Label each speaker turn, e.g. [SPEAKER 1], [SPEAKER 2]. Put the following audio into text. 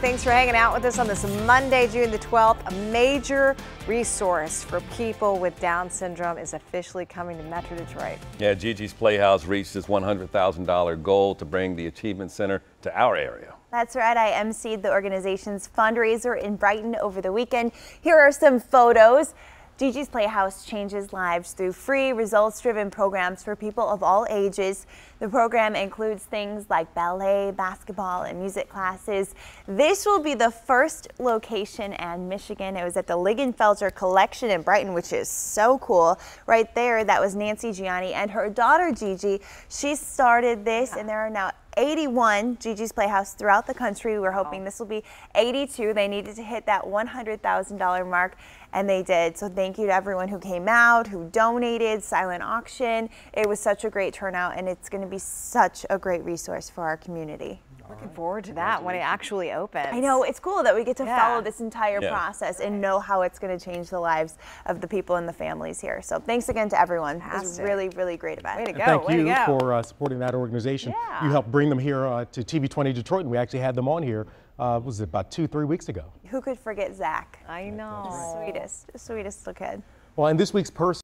[SPEAKER 1] Thanks for hanging out with us on this Monday, June the 12th. A major resource for people with Down syndrome is officially coming to Metro Detroit. Yeah, Gigi's Playhouse reached its $100,000 goal to bring the Achievement Center to our area. That's right. I emceed the organization's fundraiser in Brighton over the weekend. Here are some photos. Gigi's Playhouse changes lives through free, results driven programs for people of all ages. The program includes things like ballet, basketball, and music classes. This will be the first location in Michigan. It was at the Ligenfelter Collection in Brighton, which is so cool. Right there, that was Nancy Gianni and her daughter Gigi. She started this, and there are now 81 Gigi's Playhouse throughout the country. We were hoping this will be 82. They needed to hit that $100,000 mark, and they did. So thank you to everyone who came out, who donated, silent auction. It was such a great turnout, and it's going to be such a great resource for our community. Looking forward to that when it actually opens. I know, it's cool that we get to yeah. follow this entire yeah. process and know how it's going to change the lives of the people and the families here. So thanks again to everyone. Fantastic. It was really, really great event. Way to go. And thank way you for uh, supporting that organization. Yeah. You helped bring bring them here uh, to TV20 Detroit, and we actually had them on here. Uh, was it about two, three weeks ago? Who could forget Zach? I know. Sweetest, sweetest little kid. Well, and this week's person.